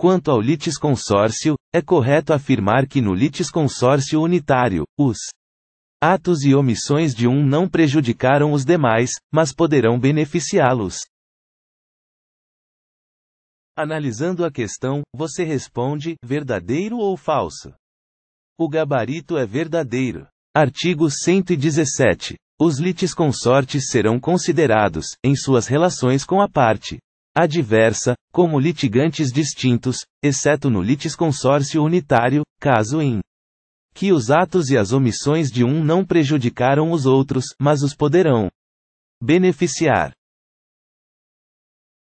Quanto ao litisconsórcio, é correto afirmar que no litisconsórcio unitário, os atos e omissões de um não prejudicaram os demais, mas poderão beneficiá-los. Analisando a questão, você responde: verdadeiro ou falso? O gabarito é verdadeiro. Artigo 117. Os litisconsortes serão considerados, em suas relações com a parte, adversa, como litigantes distintos, exceto no litisconsórcio unitário, caso em que os atos e as omissões de um não prejudicaram os outros, mas os poderão beneficiar.